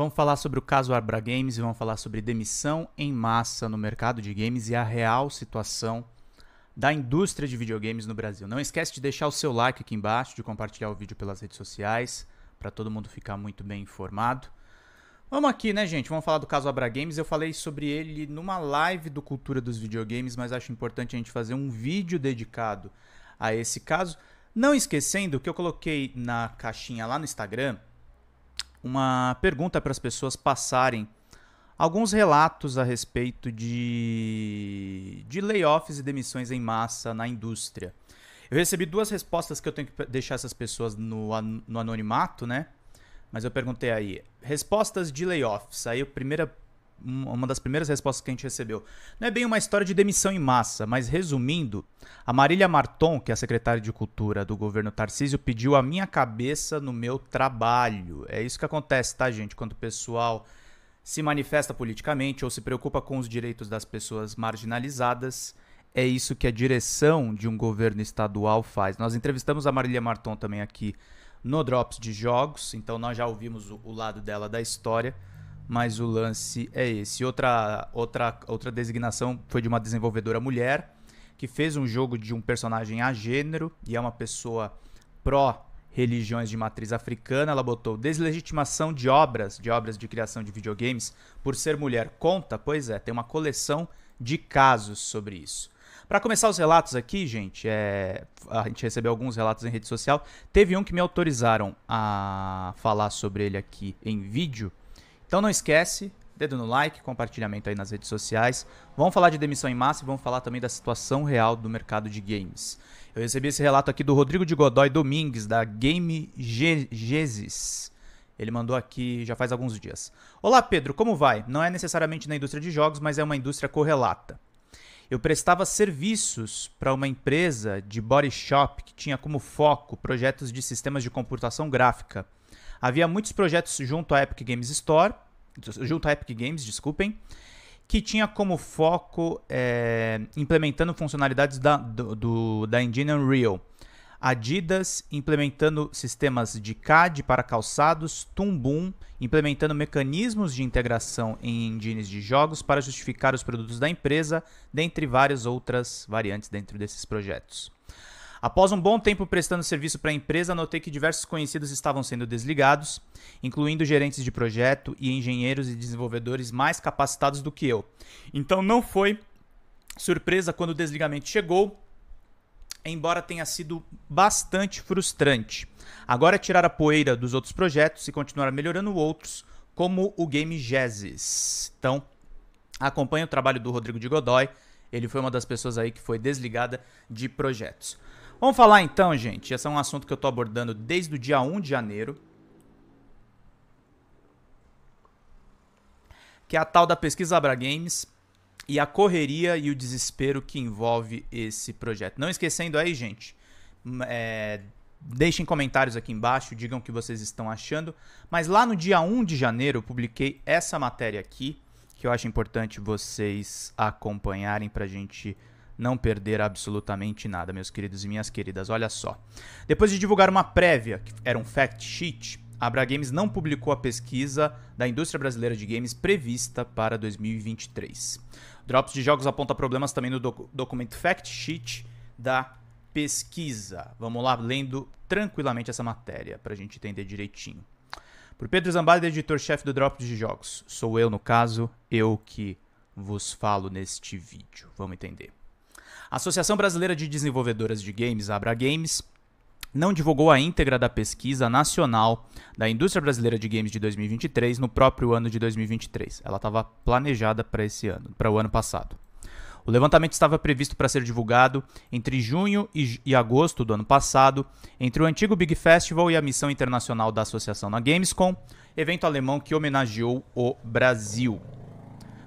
Vamos falar sobre o caso Abra Games e vamos falar sobre demissão em massa no mercado de games e a real situação da indústria de videogames no Brasil. Não esquece de deixar o seu like aqui embaixo, de compartilhar o vídeo pelas redes sociais, para todo mundo ficar muito bem informado. Vamos aqui, né, gente? Vamos falar do caso Abra Games. Eu falei sobre ele numa live do Cultura dos Videogames, mas acho importante a gente fazer um vídeo dedicado a esse caso. Não esquecendo que eu coloquei na caixinha lá no Instagram uma pergunta para as pessoas passarem alguns relatos a respeito de, de layoffs e demissões em massa na indústria. Eu recebi duas respostas que eu tenho que deixar essas pessoas no, no anonimato, né? Mas eu perguntei aí, respostas de layoffs. Aí a primeira uma das primeiras respostas que a gente recebeu. Não é bem uma história de demissão em massa, mas resumindo, a Marília Marton, que é a secretária de Cultura do governo Tarcísio, pediu a minha cabeça no meu trabalho. É isso que acontece, tá, gente? Quando o pessoal se manifesta politicamente ou se preocupa com os direitos das pessoas marginalizadas, é isso que a direção de um governo estadual faz. Nós entrevistamos a Marília Marton também aqui no Drops de Jogos, então nós já ouvimos o lado dela da história mas o lance é esse. Outra, outra, outra designação foi de uma desenvolvedora mulher que fez um jogo de um personagem a gênero e é uma pessoa pró religiões de matriz africana, ela botou deslegitimação de obras, de obras de criação de videogames, por ser mulher. Conta? Pois é, tem uma coleção de casos sobre isso. Para começar os relatos aqui, gente, é... a gente recebeu alguns relatos em rede social. Teve um que me autorizaram a falar sobre ele aqui em vídeo, então não esquece, dedo no like, compartilhamento aí nas redes sociais. Vamos falar de demissão em massa e vamos falar também da situação real do mercado de games. Eu recebi esse relato aqui do Rodrigo de Godoy Domingues, da Game Gesis. Ele mandou aqui já faz alguns dias. Olá, Pedro, como vai? Não é necessariamente na indústria de jogos, mas é uma indústria correlata. Eu prestava serviços para uma empresa de body shop que tinha como foco projetos de sistemas de computação gráfica. Havia muitos projetos junto à Epic Games Store, junto à Epic Games, desculpem, que tinha como foco é, implementando funcionalidades da, do, do, da engine Unreal. Adidas implementando sistemas de CAD para calçados, Tumbum implementando mecanismos de integração em engines de jogos para justificar os produtos da empresa, dentre várias outras variantes dentro desses projetos. Após um bom tempo prestando serviço para a empresa, notei que diversos conhecidos estavam sendo desligados, incluindo gerentes de projeto e engenheiros e desenvolvedores mais capacitados do que eu. Então não foi surpresa quando o desligamento chegou, embora tenha sido bastante frustrante. Agora é tirar a poeira dos outros projetos e continuar melhorando outros, como o game Jazz. Então, acompanhe o trabalho do Rodrigo de Godoy. Ele foi uma das pessoas aí que foi desligada de projetos. Vamos falar então, gente. Esse é um assunto que eu tô abordando desde o dia 1 de janeiro. Que é a tal da pesquisa Abra Games e a correria e o desespero que envolve esse projeto. Não esquecendo aí, gente, hum, é, deixem comentários aqui embaixo, digam o que vocês estão achando. Mas lá no dia 1 de janeiro eu publiquei essa matéria aqui, que eu acho importante vocês acompanharem pra gente não perder absolutamente nada, meus queridos e minhas queridas. Olha só. Depois de divulgar uma prévia, que era um fact sheet, a Abra Games não publicou a pesquisa da indústria brasileira de games prevista para 2023. Drops de jogos aponta problemas também no doc documento fact sheet da pesquisa. Vamos lá, lendo tranquilamente essa matéria para a gente entender direitinho. Por Pedro Zambada, editor-chefe do Drops de Jogos. Sou eu, no caso, eu que vos falo neste vídeo. Vamos entender. A Associação Brasileira de Desenvolvedoras de Games, Abra Games, não divulgou a íntegra da pesquisa nacional da indústria brasileira de games de 2023 no próprio ano de 2023. Ela estava planejada para esse ano, para o ano passado. O levantamento estava previsto para ser divulgado entre junho e, agosto do ano passado, entre o antigo Big Festival e a missão internacional da associação na Gamescom, evento alemão que homenageou o Brasil.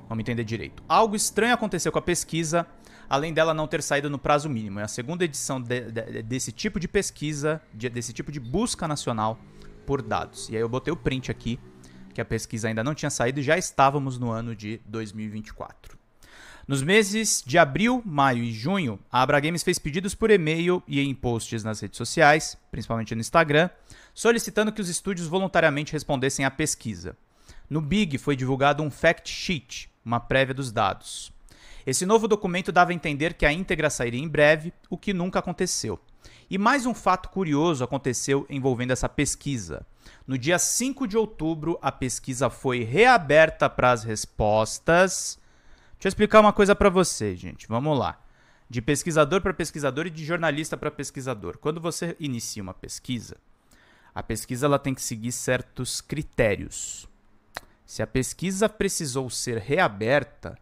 Vamos entender direito. Algo estranho aconteceu com a pesquisa além dela não ter saído no prazo mínimo. É a segunda edição de, de, desse tipo de pesquisa, de, desse tipo de busca nacional por dados. E aí eu botei o print aqui, que a pesquisa ainda não tinha saído e já estávamos no ano de 2024. Nos meses de abril, maio e junho, a Abra Games fez pedidos por e-mail e em posts nas redes sociais, principalmente no Instagram, solicitando que os estúdios voluntariamente respondessem à pesquisa. No Big foi divulgado um fact sheet, uma prévia dos dados. Esse novo documento dava a entender que a íntegra sairia em breve, o que nunca aconteceu. E mais um fato curioso aconteceu envolvendo essa pesquisa. No dia 5 de outubro, a pesquisa foi reaberta para as respostas. Deixa eu explicar uma coisa para você, gente. Vamos lá. De pesquisador para pesquisador e de jornalista para pesquisador. Quando você inicia uma pesquisa, a pesquisa ela tem que seguir certos critérios. Se a pesquisa precisou ser reaberta,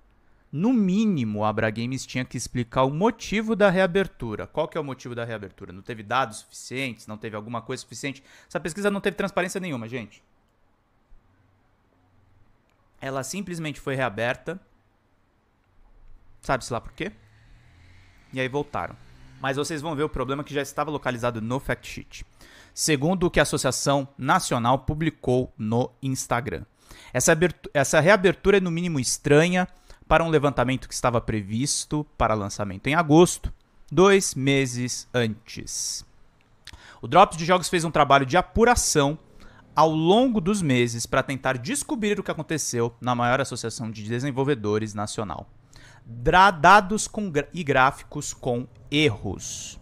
no mínimo, a Abra Games tinha que explicar o motivo da reabertura. Qual que é o motivo da reabertura? Não teve dados suficientes? Não teve alguma coisa suficiente? Essa pesquisa não teve transparência nenhuma, gente. Ela simplesmente foi reaberta. Sabe-se lá por quê? E aí voltaram. Mas vocês vão ver o problema que já estava localizado no fact sheet. Segundo o que a Associação Nacional publicou no Instagram. Essa, essa reabertura é no mínimo estranha, para um levantamento que estava previsto para lançamento em agosto, dois meses antes. O Drops de Jogos fez um trabalho de apuração ao longo dos meses para tentar descobrir o que aconteceu na maior associação de desenvolvedores nacional. Dados e gráficos com erros.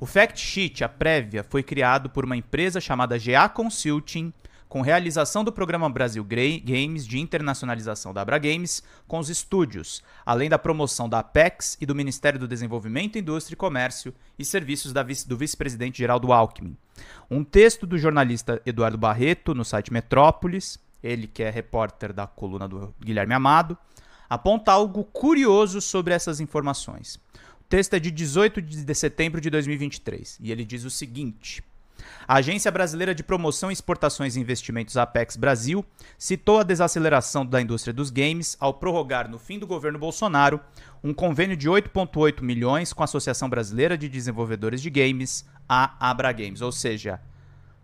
O fact sheet, a prévia, foi criado por uma empresa chamada GA Consulting com realização do programa Brasil Games de internacionalização da Abra Games com os estúdios, além da promoção da Apex e do Ministério do Desenvolvimento, Indústria e Comércio e serviços vice, do vice-presidente Geraldo Alckmin. Um texto do jornalista Eduardo Barreto no site Metrópolis, ele que é repórter da coluna do Guilherme Amado, aponta algo curioso sobre essas informações. O texto é de 18 de setembro de 2023 e ele diz o seguinte. A Agência Brasileira de Promoção, Exportações e Investimentos Apex Brasil citou a desaceleração da indústria dos games ao prorrogar no fim do governo Bolsonaro um convênio de 8,8 milhões com a Associação Brasileira de Desenvolvedores de Games, a Games), ou seja,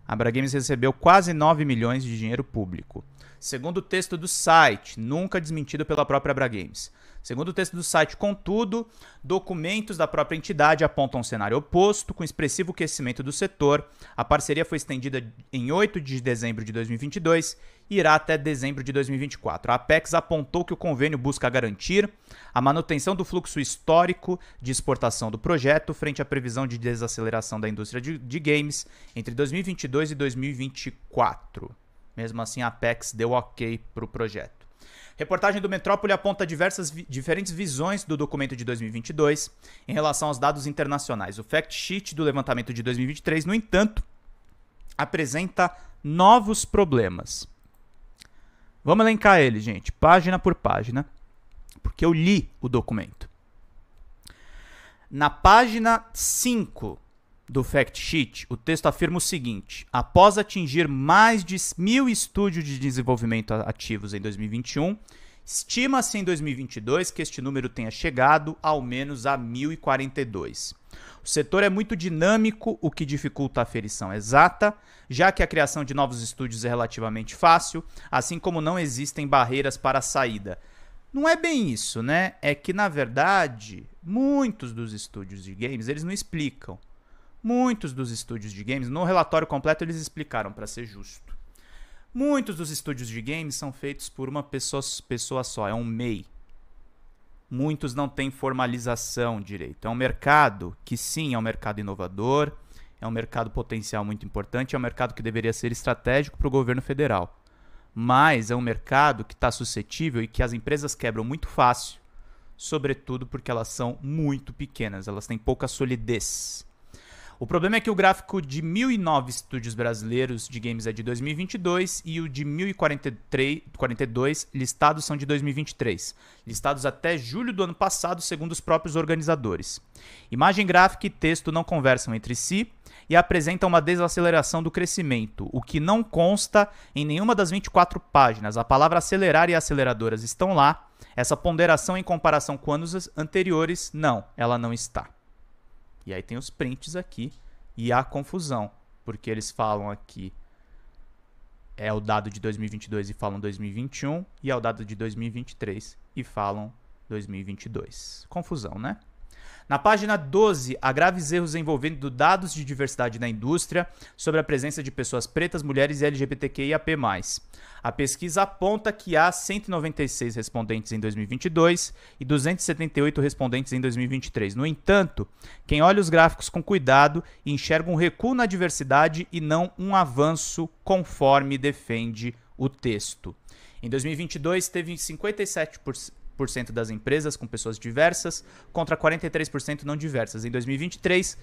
a Games recebeu quase 9 milhões de dinheiro público. Segundo o texto do site, nunca desmentido pela própria Games. Segundo o texto do site, contudo, documentos da própria entidade apontam um cenário oposto, com expressivo crescimento do setor. A parceria foi estendida em 8 de dezembro de 2022 e irá até dezembro de 2024. A Apex apontou que o convênio busca garantir a manutenção do fluxo histórico de exportação do projeto frente à previsão de desaceleração da indústria de, de games entre 2022 e 2024. Mesmo assim, a Apex deu ok para o projeto. Reportagem do Metrópole aponta diversas vi diferentes visões do documento de 2022 em relação aos dados internacionais. O fact sheet do levantamento de 2023, no entanto, apresenta novos problemas. Vamos elencar ele, gente, página por página, porque eu li o documento. Na página 5 do fact sheet, o texto afirma o seguinte: após atingir mais de mil estúdios de desenvolvimento ativos em 2021, estima-se em 2022 que este número tenha chegado ao menos a 1042. O setor é muito dinâmico, o que dificulta a aferição exata, já que a criação de novos estúdios é relativamente fácil, assim como não existem barreiras para a saída. Não é bem isso, né? É que na verdade, muitos dos estúdios de games, eles não explicam. Muitos dos estúdios de games, no relatório completo eles explicaram, para ser justo. Muitos dos estúdios de games são feitos por uma pessoa, pessoa só, é um MEI. Muitos não têm formalização direito. É um mercado que, sim, é um mercado inovador, é um mercado potencial muito importante, é um mercado que deveria ser estratégico para o governo federal. Mas é um mercado que está suscetível e que as empresas quebram muito fácil, sobretudo porque elas são muito pequenas, elas têm pouca solidez. O problema é que o gráfico de 1009 estúdios brasileiros de games é de 2022 e o de 1042 listados são de 2023, listados até julho do ano passado, segundo os próprios organizadores. Imagem gráfica e texto não conversam entre si e apresentam uma desaceleração do crescimento, o que não consta em nenhuma das 24 páginas. A palavra acelerar e aceleradoras estão lá, essa ponderação em comparação com anos anteriores, não, ela não está. E aí tem os prints aqui e a confusão, porque eles falam aqui é o dado de 2022 e falam 2021 e é o dado de 2023 e falam 2022. Confusão, né? Na página 12, há graves erros envolvendo dados de diversidade na indústria sobre a presença de pessoas pretas, mulheres e LGBTQIAP+. A pesquisa aponta que há 196 respondentes em 2022 e 278 respondentes em 2023. No entanto, quem olha os gráficos com cuidado enxerga um recuo na diversidade e não um avanço conforme defende o texto. Em 2022, teve 57%, 40% das empresas com pessoas diversas contra 43% não diversas. Em 2023,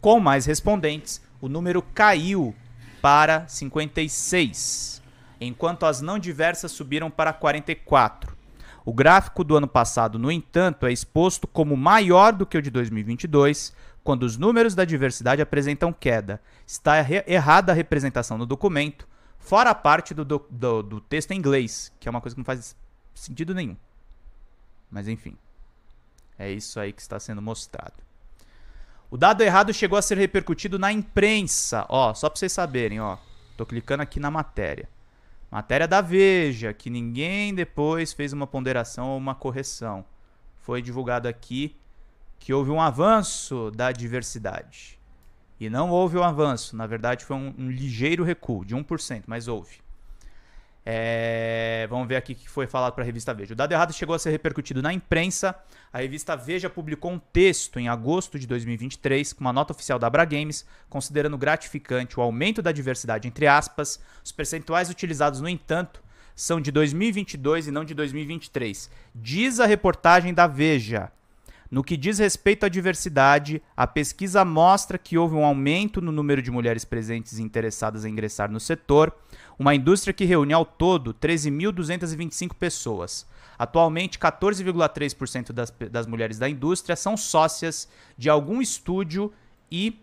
com mais respondentes, o número caiu para 56, enquanto as não diversas subiram para 44. O gráfico do ano passado, no entanto, é exposto como maior do que o de 2022, quando os números da diversidade apresentam queda. Está errada a representação no documento, fora a parte do, do, do texto em inglês, que é uma coisa que não faz sentido nenhum. Mas enfim, é isso aí que está sendo mostrado. O dado errado chegou a ser repercutido na imprensa. Ó, só para vocês saberem, ó. Tô clicando aqui na matéria. Matéria da Veja, que ninguém depois fez uma ponderação ou uma correção. Foi divulgado aqui que houve um avanço da diversidade. E não houve um avanço, na verdade foi um, um ligeiro recuo de 1%, mas houve. É, vamos ver aqui o que foi falado para a revista Veja. O dado errado chegou a ser repercutido na imprensa. A revista Veja publicou um texto em agosto de 2023, com uma nota oficial da Abra Games, considerando gratificante o aumento da diversidade, entre aspas. Os percentuais utilizados, no entanto, são de 2022 e não de 2023. Diz a reportagem da Veja. No que diz respeito à diversidade, a pesquisa mostra que houve um aumento no número de mulheres presentes e interessadas em ingressar no setor uma indústria que reúne ao todo 13.225 pessoas. Atualmente, 14,3% das, das mulheres da indústria são sócias de algum estúdio e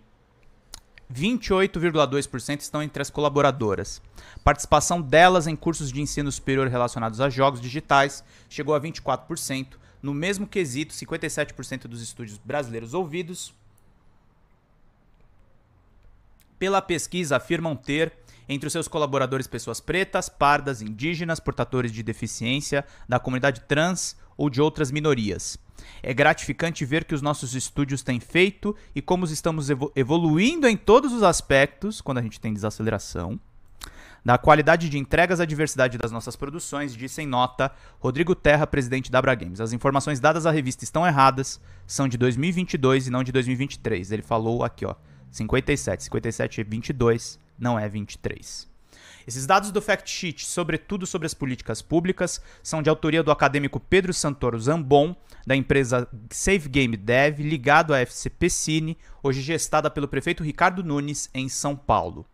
28,2% estão entre as colaboradoras. Participação delas em cursos de ensino superior relacionados a jogos digitais chegou a 24%. No mesmo quesito, 57% dos estúdios brasileiros ouvidos pela pesquisa afirmam ter entre os seus colaboradores, pessoas pretas, pardas, indígenas, portadores de deficiência, da comunidade trans ou de outras minorias. É gratificante ver que os nossos estúdios têm feito e como estamos evoluindo em todos os aspectos, quando a gente tem desaceleração, da qualidade de entregas à diversidade das nossas produções, disse em nota Rodrigo Terra, presidente da Abra Games. As informações dadas à revista estão erradas, são de 2022 e não de 2023. Ele falou aqui, ó, 57, 57 e 22 não é 23. Esses dados do fact sheet, sobretudo sobre as políticas públicas, são de autoria do acadêmico Pedro Santoro Zambon, da empresa Save Game Dev, ligado à FCP Cine, hoje gestada pelo prefeito Ricardo Nunes em São Paulo.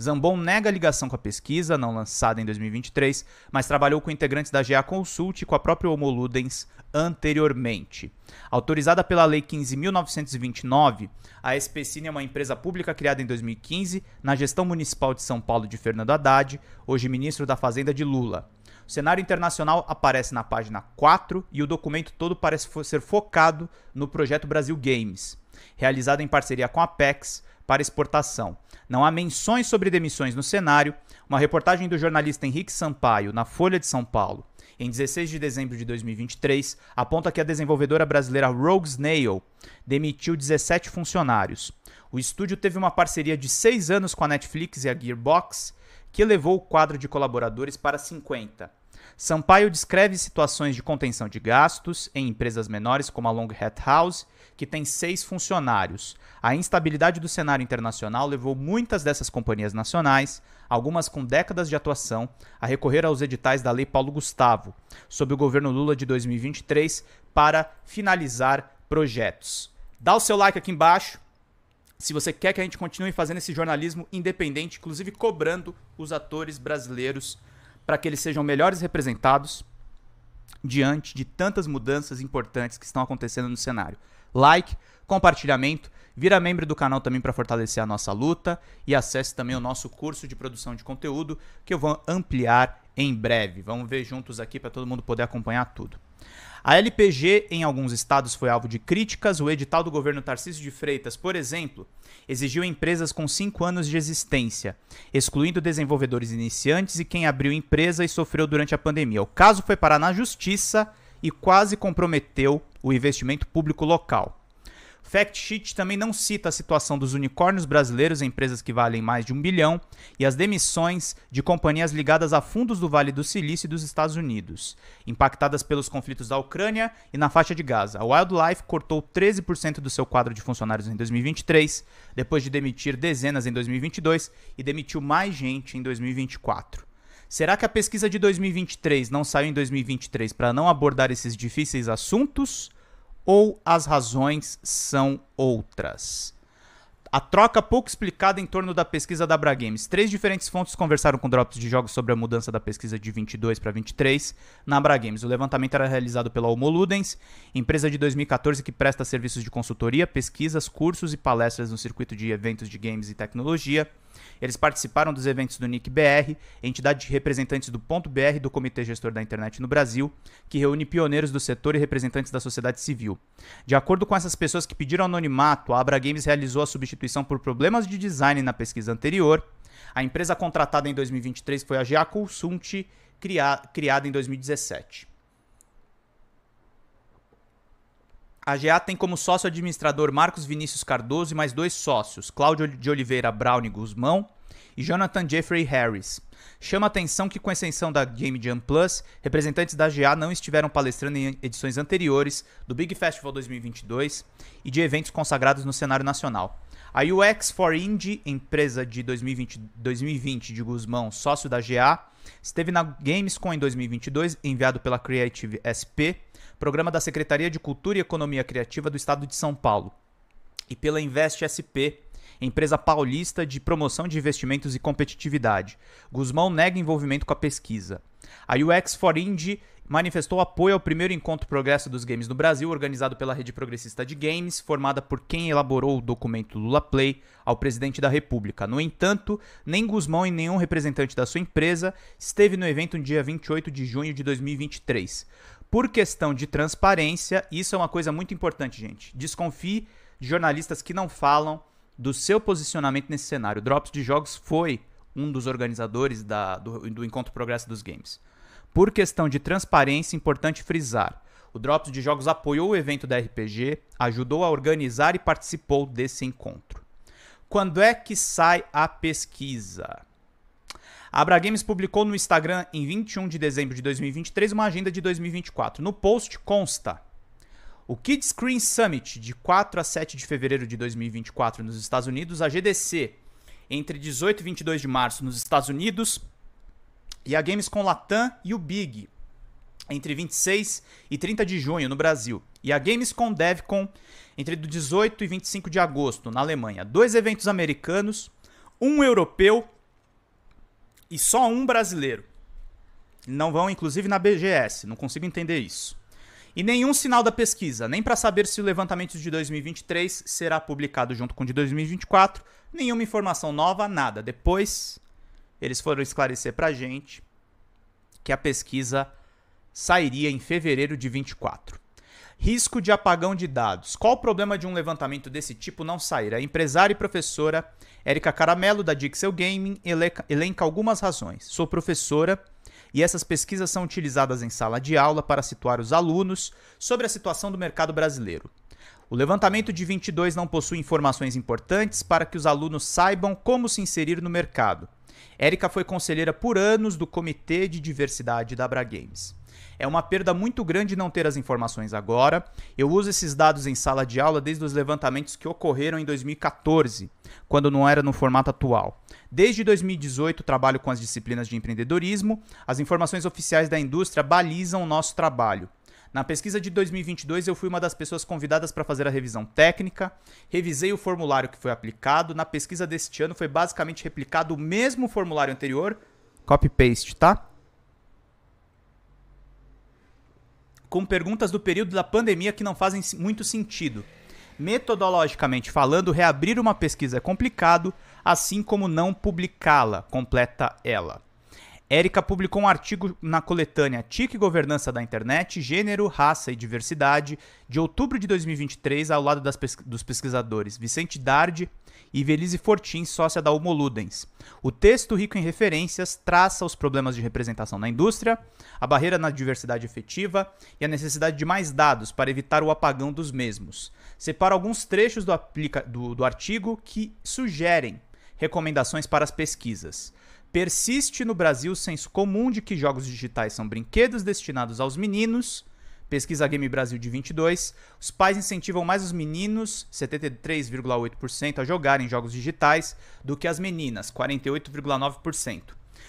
Zambon nega a ligação com a pesquisa, não lançada em 2023, mas trabalhou com integrantes da GA Consult e com a própria Ludens anteriormente. Autorizada pela Lei 15.929, a SPCine é uma empresa pública criada em 2015 na gestão municipal de São Paulo de Fernando Haddad, hoje ministro da Fazenda de Lula. O cenário internacional aparece na página 4 e o documento todo parece ser focado no projeto Brasil Games, realizado em parceria com a PEX para exportação. Não há menções sobre demissões no cenário. Uma reportagem do jornalista Henrique Sampaio na Folha de São Paulo em 16 de dezembro de 2023, aponta que a desenvolvedora brasileira Rogue Snail demitiu 17 funcionários. O estúdio teve uma parceria de 6 anos com a Netflix e a Gearbox, que elevou o quadro de colaboradores para 50. Sampaio descreve situações de contenção de gastos em empresas menores como a Long Hat House que tem seis funcionários. A instabilidade do cenário internacional levou muitas dessas companhias nacionais, algumas com décadas de atuação, a recorrer aos editais da Lei Paulo Gustavo, sob o governo Lula de 2023, para finalizar projetos. Dá o seu like aqui embaixo. Se você quer que a gente continue fazendo esse jornalismo independente, inclusive cobrando os atores brasileiros para que eles sejam melhores representados diante de tantas mudanças importantes que estão acontecendo no cenário like, compartilhamento. Vira membro do canal também para fortalecer a nossa luta e acesse também o nosso curso de produção de conteúdo que eu vou ampliar em breve. Vamos ver juntos aqui para todo mundo poder acompanhar tudo. A LPG em alguns estados foi alvo de críticas. O edital do governo Tarcísio de Freitas, por exemplo, exigiu empresas com 5 anos de existência, excluindo desenvolvedores iniciantes e quem abriu empresa e sofreu durante a pandemia. O caso foi parar na justiça e quase comprometeu o investimento público local. fact sheet também não cita a situação dos unicórnios brasileiros, empresas que valem mais de um bilhão, e as demissões de companhias ligadas a fundos do Vale do Silício e dos Estados Unidos, impactadas pelos conflitos da Ucrânia e na faixa de Gaza. A Wildlife cortou 13% do seu quadro de funcionários em 2023, depois de demitir dezenas em 2022 e demitiu mais gente em 2024. Será que a pesquisa de 2023 não saiu em 2023 para não abordar esses difíceis assuntos? Ou as razões são outras? A troca pouco explicada em torno da pesquisa da Abra Games. Três diferentes fontes conversaram com drops de jogos sobre a mudança da pesquisa de 22 para 23 na Abra Games. O levantamento era realizado pela Homoludens, empresa de 2014 que presta serviços de consultoria, pesquisas, cursos e palestras no circuito de eventos de games e tecnologia. Eles participaram dos eventos do NIC BR, entidade de representantes do Ponto BR do Comitê Gestor da Internet no Brasil, que reúne pioneiros do setor e representantes da sociedade civil. De acordo com essas pessoas que pediram anonimato, a Abra Games realizou a substituição por problemas de design na pesquisa anterior. A empresa contratada em 2023 foi a GA Consult, criada em 2017. A GA tem como sócio administrador Marcos Vinícius Cardoso e mais dois sócios, Cláudio de Oliveira Brown e Guzmão e Jonathan Jeffrey Harris. Chama atenção que, com exceção da Game Jam Plus, representantes da GA não estiveram palestrando em edições anteriores do Big Festival 2022 e de eventos consagrados no cenário nacional. A UX for Indie, empresa de 2020, 2020 de Guzmão, sócio da GA, Esteve na Gamescom em 2022, enviado pela Creative SP, programa da Secretaria de Cultura e Economia Criativa do Estado de São Paulo, e pela Invest SP, empresa paulista de promoção de investimentos e competitividade. Guzmão nega envolvimento com a pesquisa. A UX for Indie manifestou apoio ao primeiro encontro Progresso dos Games no Brasil, organizado pela Rede Progressista de Games, formada por quem elaborou o documento Lula Play ao presidente da República. No entanto, nem Guzmão e nenhum representante da sua empresa esteve no evento no dia 28 de junho de 2023. Por questão de transparência, isso é uma coisa muito importante, gente. Desconfie de jornalistas que não falam do seu posicionamento nesse cenário. Drops de Jogos foi um dos organizadores da, do, do Encontro Progresso dos Games. Por questão de transparência, é importante frisar. O Drops de Jogos apoiou o evento da RPG, ajudou a organizar e participou desse encontro. Quando é que sai a pesquisa? A Abra Games publicou no Instagram em 21 de dezembro de 2023 uma agenda de 2024. No post consta: o Kid Screen Summit de 4 a 7 de fevereiro de 2024 nos Estados Unidos, a GDC entre 18 e 22 de março nos Estados Unidos, e a com Latam e o Big, entre 26 e 30 de junho no Brasil, e a Games com DevCon entre 18 e 25 de agosto na Alemanha. Dois eventos americanos, um europeu e só um brasileiro. Não vão, inclusive, na BGS, não consigo entender isso. E nenhum sinal da pesquisa, nem para saber se o levantamento de 2023 será publicado junto com o de 2024, nenhuma informação nova, nada. Depois eles foram esclarecer para a gente que a pesquisa sairia em fevereiro de 24. Risco de apagão de dados. Qual o problema de um levantamento desse tipo não sair? A empresária e professora Érica Caramelo, da Dixel Gaming, elenca algumas razões. Sou professora e essas pesquisas são utilizadas em sala de aula para situar os alunos sobre a situação do mercado brasileiro. O levantamento de 22 não possui informações importantes para que os alunos saibam como se inserir no mercado. Érica foi conselheira por anos do Comitê de Diversidade da Abra Games. É uma perda muito grande não ter as informações agora. Eu uso esses dados em sala de aula desde os levantamentos que ocorreram em 2014, quando não era no formato atual. Desde 2018 trabalho com as disciplinas de empreendedorismo. As informações oficiais da indústria balizam o nosso trabalho. Na pesquisa de 2022, eu fui uma das pessoas convidadas para fazer a revisão técnica, revisei o formulário que foi aplicado. Na pesquisa deste ano, foi basicamente replicado o mesmo formulário anterior, copy-paste, tá? Com perguntas do período da pandemia que não fazem muito sentido. Metodologicamente falando, reabrir uma pesquisa é complicado, assim como não publicá-la, completa ela. Érica publicou um artigo na coletânea TIC Governança da Internet, Gênero, Raça e Diversidade, de outubro de 2023, ao lado dos pesquisadores Vicente Dardi e Velize Fortin, sócia da Homoludens. O texto, rico em referências, traça os problemas de representação na indústria, a barreira na diversidade efetiva e a necessidade de mais dados para evitar o apagão dos mesmos. Separa alguns trechos do, do, do artigo que sugerem recomendações para as pesquisas. Persiste no Brasil o senso comum de que jogos digitais são brinquedos destinados aos meninos. Pesquisa Game Brasil de 22. Os pais incentivam mais os meninos, 73,8%, a jogarem jogos digitais do que as meninas, 48,9%.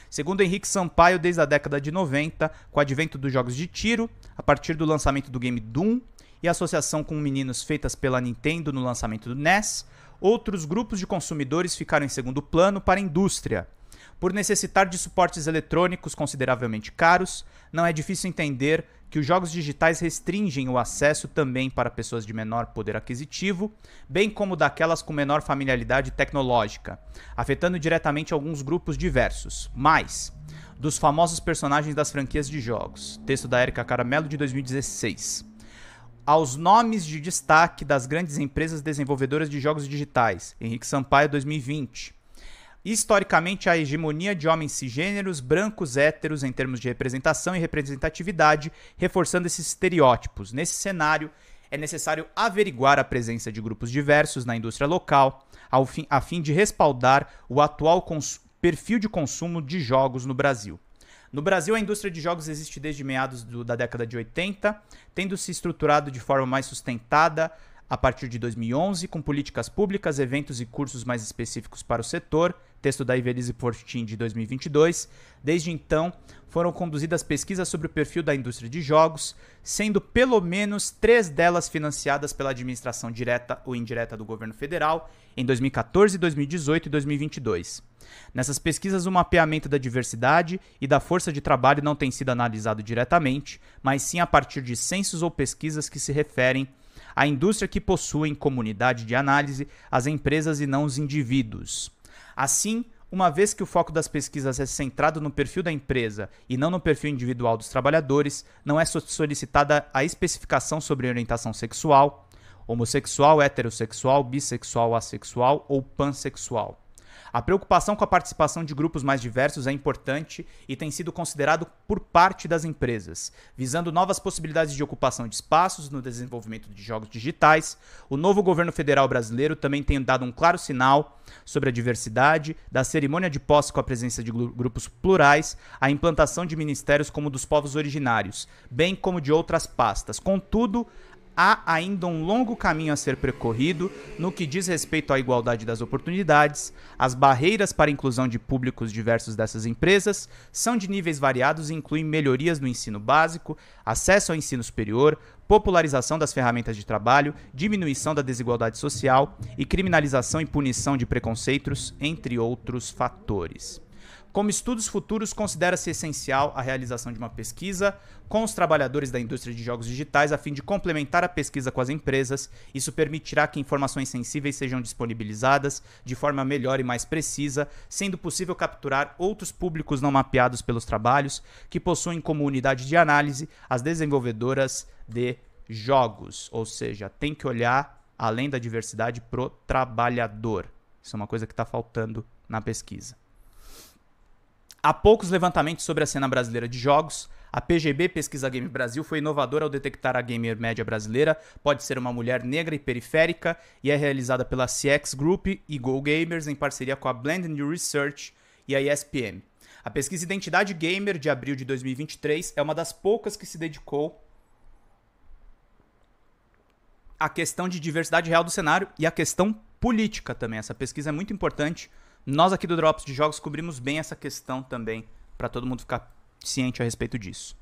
Segundo Henrique Sampaio, desde a década de 90, com o advento dos jogos de tiro, a partir do lançamento do game Doom e a associação com meninos feitas pela Nintendo no lançamento do NES, outros grupos de consumidores ficaram em segundo plano para a indústria. Por necessitar de suportes eletrônicos consideravelmente caros, não é difícil entender que os jogos digitais restringem o acesso também para pessoas de menor poder aquisitivo, bem como daquelas com menor familiaridade tecnológica, afetando diretamente alguns grupos diversos. Mas, dos famosos personagens das franquias de jogos, texto da Erika Caramelo de 2016. Aos nomes de destaque das grandes empresas desenvolvedoras de jogos digitais, Henrique Sampaio 2020. Historicamente, a hegemonia de homens cisgêneros, brancos, héteros em termos de representação e representatividade, reforçando esses estereótipos. Nesse cenário, é necessário averiguar a presença de grupos diversos na indústria local, ao fim, a fim de respaldar o atual perfil de consumo de jogos no Brasil. No Brasil, a indústria de jogos existe desde meados do, da década de 80, tendo se estruturado de forma mais sustentada a partir de 2011, com políticas públicas, eventos e cursos mais específicos para o setor texto da Ivelise Portin de 2022. Desde então, foram conduzidas pesquisas sobre o perfil da indústria de jogos, sendo pelo menos três delas financiadas pela administração direta ou indireta do governo federal em 2014, 2018 e 2022. Nessas pesquisas, o mapeamento da diversidade e da força de trabalho não tem sido analisado diretamente, mas sim a partir de censos ou pesquisas que se referem à indústria que possuem comunidade de análise, as empresas e não os indivíduos. Assim, uma vez que o foco das pesquisas é centrado no perfil da empresa e não no perfil individual dos trabalhadores, não é solicitada a especificação sobre orientação sexual, homossexual, heterossexual, bissexual, assexual ou pansexual. A preocupação com a participação de grupos mais diversos é importante e tem sido considerado por parte das empresas, visando novas possibilidades de ocupação de espaços no desenvolvimento de jogos digitais. O novo governo federal brasileiro também tem dado um claro sinal sobre a diversidade, da cerimônia de posse com a presença de grupos plurais, a implantação de ministérios como dos povos originários, bem como de outras pastas. Contudo, há ainda um longo caminho a ser percorrido no que diz respeito à igualdade das oportunidades, as barreiras para a inclusão de públicos diversos dessas empresas são de níveis variados e incluem melhorias no ensino básico, acesso ao ensino superior, popularização das ferramentas de trabalho, diminuição da desigualdade social e criminalização e punição de preconceitos, entre outros fatores. Como estudos futuros, considera-se essencial a realização de uma pesquisa com os trabalhadores da indústria de jogos digitais a fim de complementar a pesquisa com as empresas. Isso permitirá que informações sensíveis sejam disponibilizadas de forma melhor e mais precisa, sendo possível capturar outros públicos não mapeados pelos trabalhos que possuem como unidade de análise as desenvolvedoras de jogos, ou seja, tem que olhar além da diversidade pro trabalhador. Isso é uma coisa que está faltando na pesquisa. Há poucos levantamentos sobre a cena brasileira de jogos. A PGB Pesquisa Game Brasil foi inovadora ao detectar a gamer média brasileira, pode ser uma mulher negra e periférica, e é realizada pela CX Group e Go Gamers em parceria com a Blend New Research e a ESPM. A pesquisa Identidade Gamer de abril de 2023 é uma das poucas que se dedicou à questão de diversidade real do cenário e à questão política também. Essa pesquisa é muito importante nós aqui do Drops de Jogos cobrimos bem essa questão também, para todo mundo ficar ciente a respeito disso.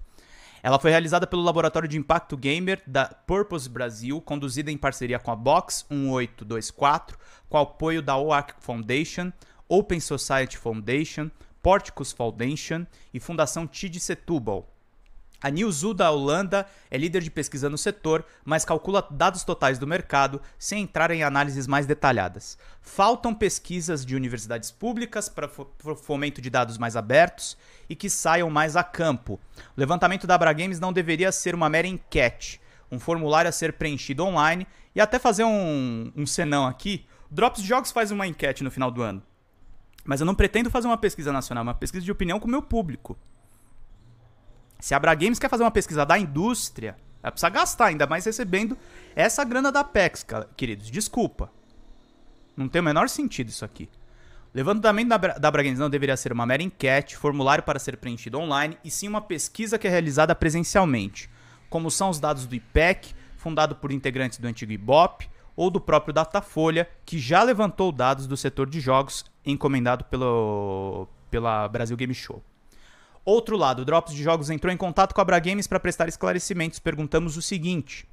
Ela foi realizada pelo Laboratório de Impacto Gamer da Purpose Brasil, conduzida em parceria com a Box 1824, com apoio da OAC Foundation, Open Society Foundation, Porticus Foundation e Fundação TID Setúbal, a Newzoo da Holanda é líder de pesquisa no setor, mas calcula dados totais do mercado sem entrar em análises mais detalhadas. Faltam pesquisas de universidades públicas para fomento de dados mais abertos e que saiam mais a campo. O levantamento da Abra Games não deveria ser uma mera enquete, um formulário a ser preenchido online e até fazer um, um senão aqui. Drops Jogos faz uma enquete no final do ano. Mas eu não pretendo fazer uma pesquisa nacional, é uma pesquisa de opinião com o meu público. Se a Bragames quer fazer uma pesquisa da indústria, ela precisa gastar, ainda mais recebendo essa grana da PEX, queridos. Desculpa. Não tem o menor sentido isso aqui. O levantamento da, Bragames não deveria ser uma mera enquete, formulário para ser preenchido online, e sim uma pesquisa que é realizada presencialmente, como são os dados do IPEC, fundado por integrantes do antigo IBOP, ou do próprio Datafolha, que já levantou dados do setor de jogos encomendado pelo, pela Brasil Game Show. Outro lado, o Drops de Jogos entrou em contato com a Bragames para prestar esclarecimentos. Perguntamos o seguinte: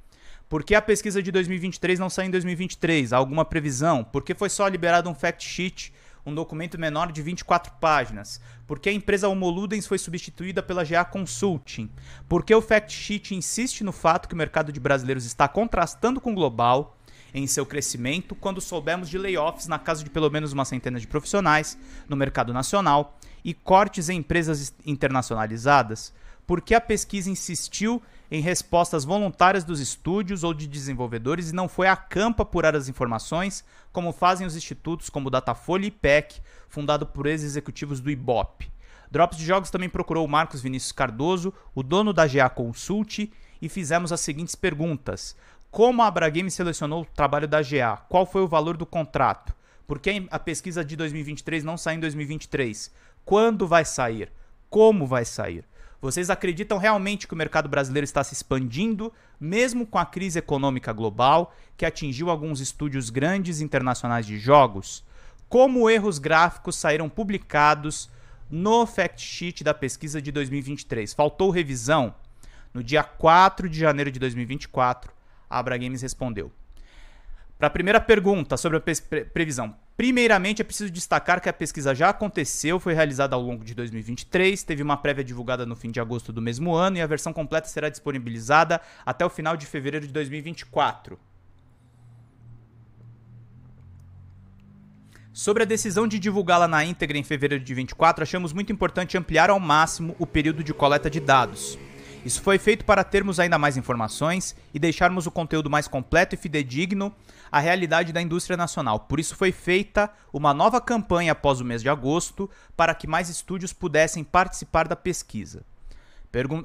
por que a pesquisa de 2023 não sai em 2023? Há alguma previsão? Por que foi só liberado um fact sheet, um documento menor de 24 páginas? Por que a empresa Homoludens foi substituída pela GA Consulting? Por que o fact sheet insiste no fato que o mercado de brasileiros está contrastando com o global? em seu crescimento quando soubermos de layoffs na casa de pelo menos uma centena de profissionais no mercado nacional e cortes em empresas internacionalizadas? Porque a pesquisa insistiu em respostas voluntárias dos estúdios ou de desenvolvedores e não foi a campo apurar as informações, como fazem os institutos como Datafolha e IPEC, fundado por ex-executivos do IBOP. Drops de Jogos também procurou o Marcos Vinícius Cardoso, o dono da GA Consult, e fizemos as seguintes perguntas: como a Abragame selecionou o trabalho da GA? Qual foi o valor do contrato? Por que a pesquisa de 2023 não sai em 2023? Quando vai sair? Como vai sair? Vocês acreditam realmente que o mercado brasileiro está se expandindo, mesmo com a crise econômica global que atingiu alguns estúdios grandes internacionais de jogos? Como erros gráficos saíram publicados no fact sheet da pesquisa de 2023? Faltou revisão? No dia 4 de janeiro de 2024, Abra Games respondeu. Para a primeira pergunta sobre a previsão. Primeiramente, é preciso destacar que a pesquisa já aconteceu, foi realizada ao longo de 2023, teve uma prévia divulgada no fim de agosto do mesmo ano e a versão completa será disponibilizada até o final de fevereiro de 2024. Sobre a decisão de divulgá-la na íntegra em fevereiro de 2024, achamos muito importante ampliar ao máximo o período de coleta de dados. Isso foi feito para termos ainda mais informações e deixarmos o conteúdo mais completo e fidedigno à realidade da indústria nacional. Por isso foi feita uma nova campanha após o mês de agosto para que mais estúdios pudessem participar da pesquisa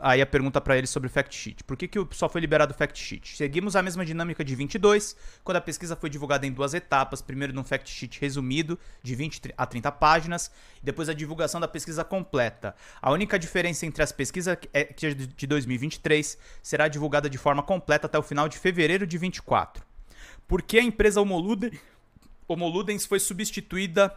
aí a pergunta para ele sobre o fact sheet. Por que, que só foi liberado o fact sheet? Seguimos a mesma dinâmica de 22, quando a pesquisa foi divulgada em duas etapas, primeiro num fact sheet resumido de 20 a 30 páginas, e depois a divulgação da pesquisa completa. A única diferença entre as pesquisas é que é de 2023 será divulgada de forma completa até o final de fevereiro de 24. Por que a empresa Homoludens foi substituída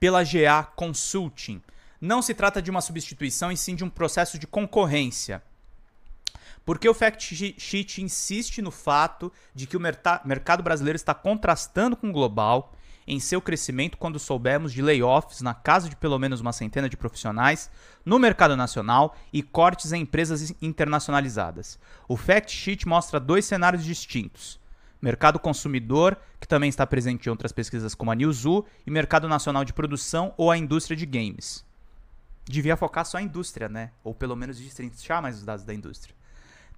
pela GA Consulting? não se trata de uma substituição e sim de um processo de concorrência. Porque o fact sheet insiste no fato de que o mercado brasileiro está contrastando com o global em seu crescimento quando soubermos de layoffs na casa de pelo menos uma centena de profissionais no mercado nacional e cortes em empresas internacionalizadas. O fact sheet mostra dois cenários distintos. Mercado consumidor, que também está presente em outras pesquisas como a Newzoo, e mercado nacional de produção ou a indústria de games devia focar só a indústria, né? Ou pelo menos destrinchar mais os dados da indústria.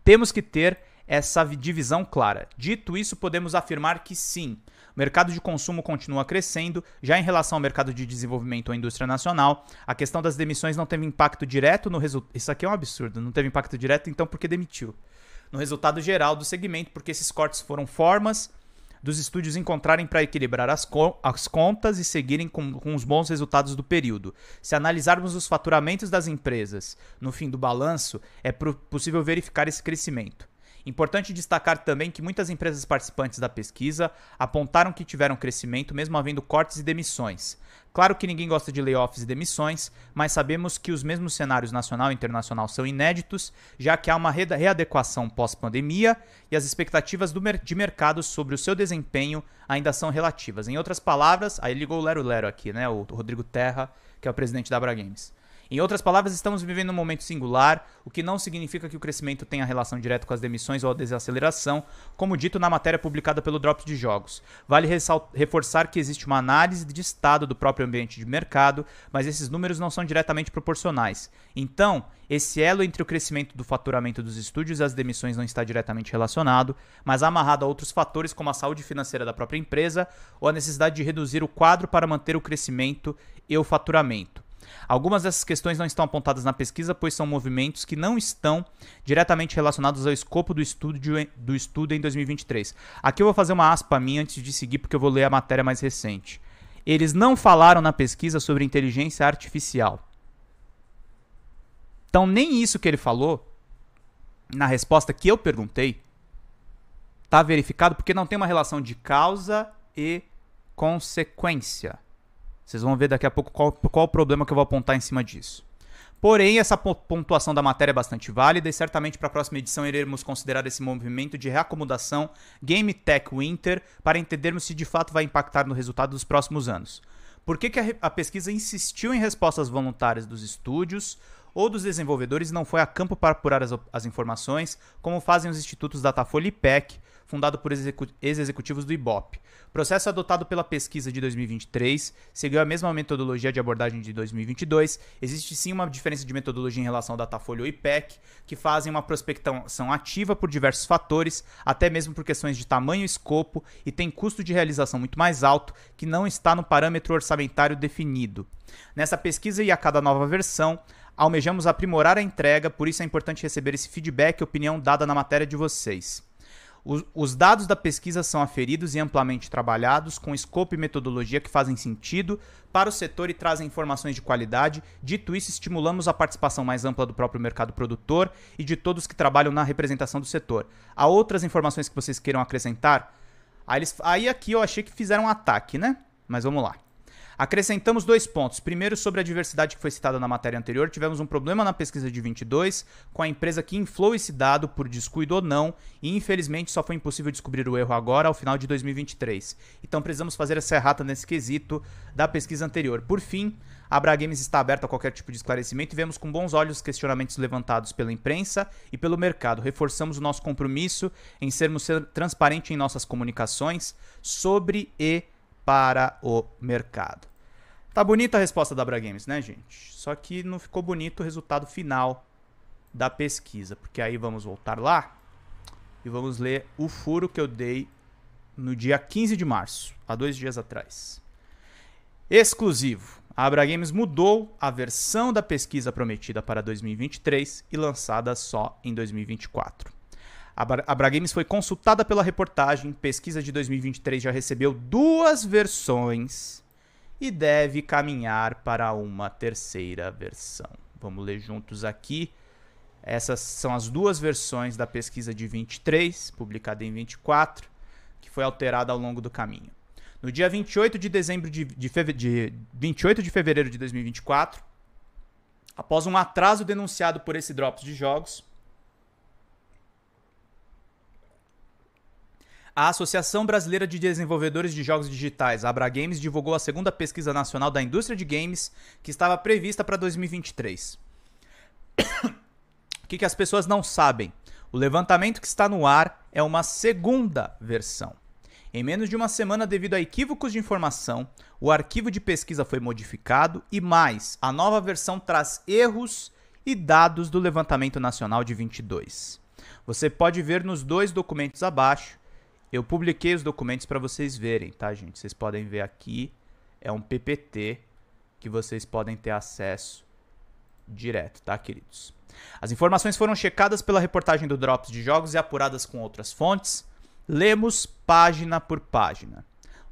Temos que ter essa divisão clara. Dito isso, podemos afirmar que sim, o mercado de consumo continua crescendo, já em relação ao mercado de desenvolvimento ou indústria nacional, a questão das demissões não teve impacto direto no resultado. Isso aqui é um absurdo, não teve impacto direto, então por que demitiu? No resultado geral do segmento, porque esses cortes foram formas dos estúdios encontrarem para equilibrar as, co as, contas e seguirem com, com os bons resultados do período. Se analisarmos os faturamentos das empresas no fim do balanço, é possível verificar esse crescimento. Importante destacar também que muitas empresas participantes da pesquisa apontaram que tiveram crescimento mesmo havendo cortes e demissões. Claro que ninguém gosta de layoffs e demissões, mas sabemos que os mesmos cenários nacional e internacional são inéditos, já que há uma readequação pós-pandemia e as expectativas mer de mercado sobre o seu desempenho ainda são relativas. Em outras palavras, aí ligou o Lero Lero aqui, né? O Rodrigo Terra, que é o presidente da Abra Games. Em outras palavras, estamos vivendo um momento singular, o que não significa que o crescimento tenha relação direta com as demissões ou a desaceleração, como dito na matéria publicada pelo Drops de Jogos. Vale reforçar que existe uma análise de estado do próprio ambiente de mercado, mas esses números não são diretamente proporcionais. Então, esse elo entre o crescimento do faturamento dos estúdios e as demissões não está diretamente relacionado, mas amarrado a outros fatores como a saúde financeira da própria empresa ou a necessidade de reduzir o quadro para manter o crescimento e o faturamento. Algumas dessas questões não estão apontadas na pesquisa, pois são movimentos que não estão diretamente relacionados ao escopo do estudo, do estudo em 2023. Aqui eu vou fazer uma aspa minha antes de seguir, porque eu vou ler a matéria mais recente. Eles não falaram na pesquisa sobre inteligência artificial. Então, nem isso que ele falou, na resposta que eu perguntei, está verificado porque não tem uma relação de causa e consequência. Vocês vão ver daqui a pouco qual, qual o problema que eu vou apontar em cima disso. Porém, essa pontuação da matéria é bastante válida e certamente para a próxima edição iremos considerar esse movimento de reacomodação Game Tech Winter para entendermos se de fato vai impactar no resultado dos próximos anos. Por que, que a, a pesquisa insistiu em respostas voluntárias dos estúdios ou dos desenvolvedores e não foi a campo para apurar as, as informações, como fazem os institutos Datafolha e PEC, fundado por ex-executivos do IBOP. O processo adotado pela pesquisa de 2023 seguiu a mesma metodologia de abordagem de 2022. Existe sim uma diferença de metodologia em relação ao Datafolha ou IPEC, que fazem uma prospecção ativa por diversos fatores, até mesmo por questões de tamanho e escopo, e tem custo de realização muito mais alto, que não está no parâmetro orçamentário definido. Nessa pesquisa e a cada nova versão, almejamos aprimorar a entrega, por isso é importante receber esse feedback e opinião dada na matéria de vocês. Os, os dados da pesquisa são aferidos e amplamente trabalhados, com escopo e metodologia que fazem sentido para o setor e trazem informações de qualidade. Dito isso, estimulamos a participação mais ampla do próprio mercado produtor e de todos que trabalham na representação do setor. Há outras informações que vocês queiram acrescentar? Aí, eles, aí aqui eu achei que fizeram um ataque, né? Mas vamos lá. Acrescentamos dois pontos. Primeiro, sobre a diversidade que foi citada na matéria anterior, tivemos um problema na pesquisa de 22 com a empresa que inflou esse dado por descuido ou não, e infelizmente só foi impossível descobrir o erro agora, ao final de 2023. Então precisamos fazer essa errata nesse quesito da pesquisa anterior. Por fim, a Bragames está aberta a qualquer tipo de esclarecimento e vemos com bons olhos os questionamentos levantados pela imprensa e pelo mercado. Reforçamos o nosso compromisso em sermos transparentes em nossas comunicações sobre e para o mercado. Tá bonita a resposta da Abra Games, né, gente? Só que não ficou bonito o resultado final da pesquisa, porque aí vamos voltar lá e vamos ler o furo que eu dei no dia 15 de março, há dois dias atrás. Exclusivo. A Abra Games mudou a versão da pesquisa prometida para 2023 e lançada só em 2024. A Bragames foi consultada pela reportagem, pesquisa de 2023 já recebeu duas versões e deve caminhar para uma terceira versão. Vamos ler juntos aqui. Essas são as duas versões da pesquisa de 23, publicada em 24, que foi alterada ao longo do caminho. No dia 28 de dezembro de, de, feve, de 28 de fevereiro de 2024, após um atraso denunciado por esse drops de jogos, A Associação Brasileira de Desenvolvedores de Jogos Digitais, (Abra Abragames, divulgou a segunda pesquisa nacional da indústria de games, que estava prevista para 2023. o que, que as pessoas não sabem? O levantamento que está no ar é uma segunda versão. Em menos de uma semana, devido a equívocos de informação, o arquivo de pesquisa foi modificado e mais, a nova versão traz erros e dados do levantamento nacional de 22. Você pode ver nos dois documentos abaixo eu publiquei os documentos para vocês verem, tá, gente? Vocês podem ver aqui, é um PPT que vocês podem ter acesso direto, tá, queridos? As informações foram checadas pela reportagem do Drops de Jogos e apuradas com outras fontes. Lemos página por página.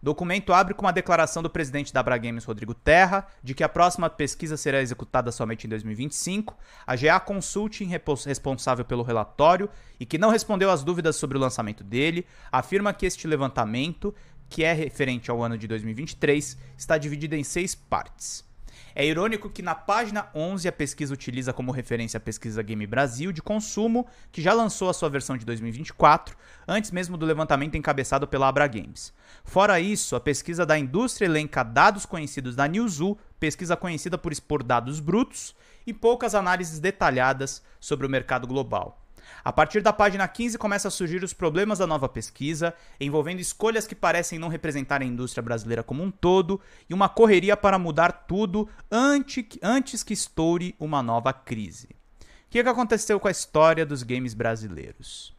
Documento abre com uma declaração do presidente da Games, Rodrigo Terra, de que a próxima pesquisa será executada somente em 2025, a GA Consulting, responsável pelo relatório e que não respondeu às dúvidas sobre o lançamento dele, afirma que este levantamento, que é referente ao ano de 2023, está dividido em seis partes. É irônico que na página 11 a pesquisa utiliza como referência a pesquisa Game Brasil de consumo, que já lançou a sua versão de 2024, antes mesmo do levantamento encabeçado pela Abra Games. Fora isso, a pesquisa da indústria elenca dados conhecidos da Newzoo, pesquisa conhecida por expor dados brutos, e poucas análises detalhadas sobre o mercado global. A partir da página 15 começa a surgir os problemas da nova pesquisa, envolvendo escolhas que parecem não representar a indústria brasileira como um todo e uma correria para mudar tudo antes que estoure uma nova crise. O que aconteceu com a história dos games brasileiros?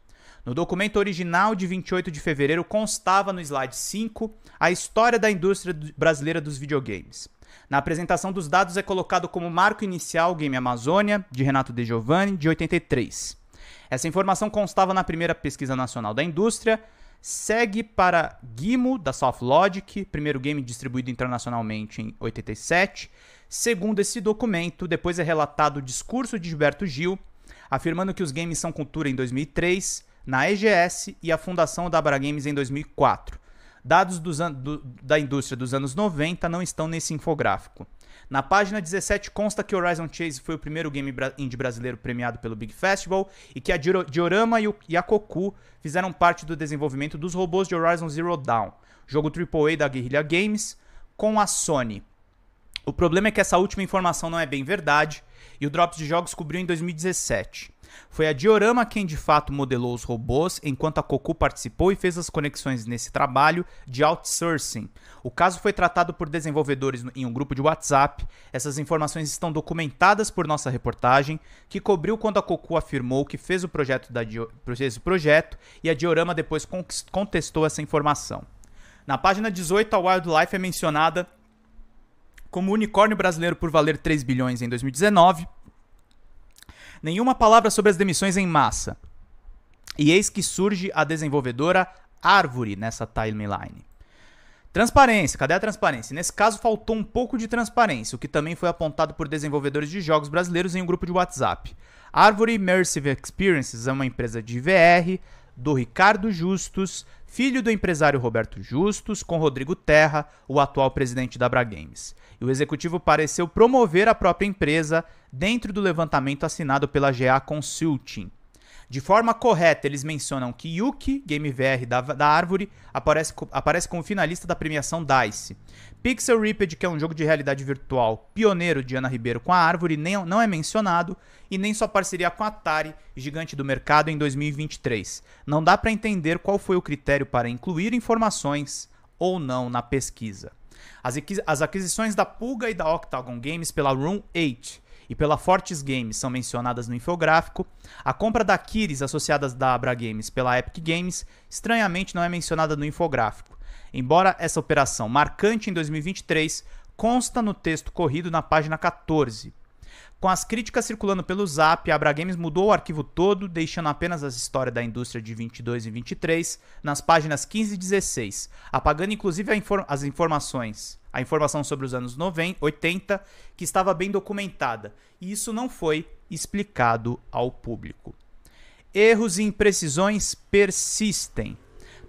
No documento original de 28 de fevereiro constava no slide 5 a história da indústria brasileira dos videogames. Na apresentação dos dados é colocado como marco inicial o game Amazônia, de Renato De Giovanni, de 83. Essa informação constava na primeira pesquisa nacional da indústria, segue para Gimo, da SoftLogic, primeiro game distribuído internacionalmente em 87. Segundo esse documento, depois é relatado o discurso de Gilberto Gil, afirmando que os games são cultura em 2003, na EGS e a fundação da Abra Games em 2004. Dados do, da indústria dos anos 90 não estão nesse infográfico. Na página 17 consta que Horizon Chase foi o primeiro game indie brasileiro premiado pelo Big Festival e que a Diorama e, a Koku fizeram parte do desenvolvimento dos robôs de Horizon Zero Dawn, jogo AAA da Guerrilla Games, com a Sony. O problema é que essa última informação não é bem verdade e o Drops de Jogos cobriu em 2017. Foi a Diorama quem de fato modelou os robôs, enquanto a Cocu participou e fez as conexões nesse trabalho de outsourcing. O caso foi tratado por desenvolvedores em um grupo de WhatsApp. Essas informações estão documentadas por nossa reportagem, que cobriu quando a Cocu afirmou que fez o projeto, da fez o projeto e a Diorama depois contestou essa informação. Na página 18, a Wildlife é mencionada como unicórnio brasileiro por valer 3 bilhões em 2019 nenhuma palavra sobre as demissões em massa. E eis que surge a desenvolvedora Árvore nessa timeline. Transparência, cadê a transparência? Nesse caso faltou um pouco de transparência, o que também foi apontado por desenvolvedores de jogos brasileiros em um grupo de WhatsApp. Árvore Immersive Experiences é uma empresa de VR, do Ricardo Justus, filho do empresário Roberto Justus, com Rodrigo Terra, o atual presidente da Bragames. E o executivo pareceu promover a própria empresa dentro do levantamento assinado pela GA Consulting, de forma correta, eles mencionam que Yuki, game VR da, da Árvore, aparece, aparece como finalista da premiação DICE. Pixel Ripped, que é um jogo de realidade virtual pioneiro de Ana Ribeiro com a Árvore, nem, não é mencionado, e nem sua parceria com a Atari, gigante do mercado, em 2023. Não dá para entender qual foi o critério para incluir informações ou não na pesquisa. As, aquisições da Pulga e da Octagon Games pela Room 8 e pela Fortis Games são mencionadas no infográfico, a compra da Kiris associadas da Abra Games pela Epic Games estranhamente não é mencionada no infográfico, embora essa operação marcante em 2023 consta no texto corrido na página 14. Com as críticas circulando pelo Zap, a Abra Games mudou o arquivo todo, deixando apenas as histórias da indústria de 22 e 23 nas páginas 15 e 16, apagando inclusive as informações a informação sobre os anos 90, 80 que estava bem documentada, e isso não foi explicado ao público. Erros e imprecisões persistem.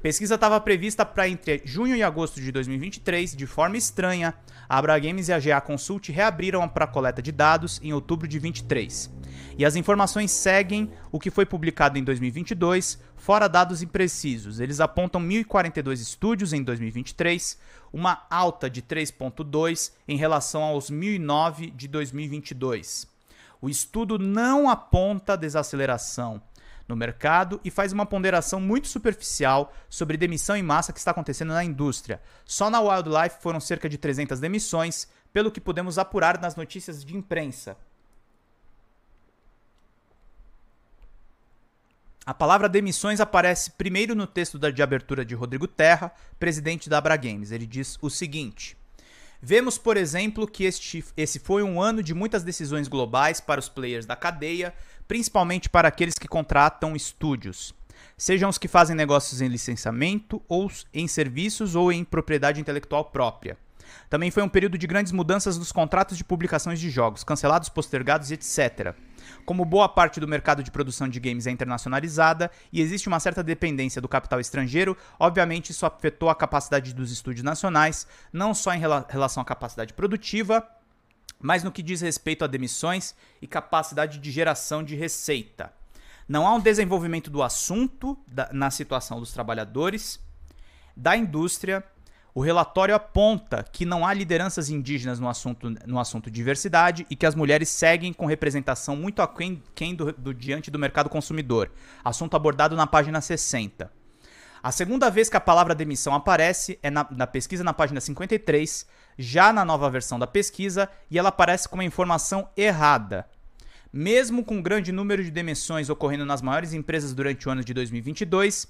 Pesquisa estava prevista para entre junho e agosto de 2023. De forma estranha, a Abra Games e a GA Consult reabriram para coleta de dados em outubro de 23. E as informações seguem o que foi publicado em 2022, fora dados imprecisos. Eles apontam 1.042 estúdios em 2023, uma alta de 3,2 em relação aos 1.009 de 2022. O estudo não aponta desaceleração no mercado e faz uma ponderação muito superficial sobre demissão em massa que está acontecendo na indústria. Só na Wildlife foram cerca de 300 demissões, pelo que podemos apurar nas notícias de imprensa. A palavra demissões aparece primeiro no texto de abertura de Rodrigo Terra, presidente da Abra Games. Ele diz o seguinte: Vemos, por exemplo, que este, esse foi um ano de muitas decisões globais para os players da cadeia, principalmente para aqueles que contratam estúdios. Sejam os que fazem negócios em licenciamento, ou em serviços ou em propriedade intelectual própria. Também foi um período de grandes mudanças nos contratos de publicações de jogos, cancelados, postergados e etc. Como boa parte do mercado de produção de games é internacionalizada e existe uma certa dependência do capital estrangeiro, obviamente isso afetou a capacidade dos estúdios nacionais, não só em rela relação à capacidade produtiva, mas no que diz respeito a demissões e capacidade de geração de receita. Não há um desenvolvimento do assunto da, na situação dos trabalhadores, da indústria o relatório aponta que não há lideranças indígenas no assunto, no assunto diversidade e que as mulheres seguem com representação muito aquém, quem do, do, diante do mercado consumidor, assunto abordado na página 60. A segunda vez que a palavra demissão aparece é na, na pesquisa na página 53, já na nova versão da pesquisa, e ela aparece com uma informação errada. Mesmo com um grande número de demissões ocorrendo nas maiores empresas durante o ano de 2022,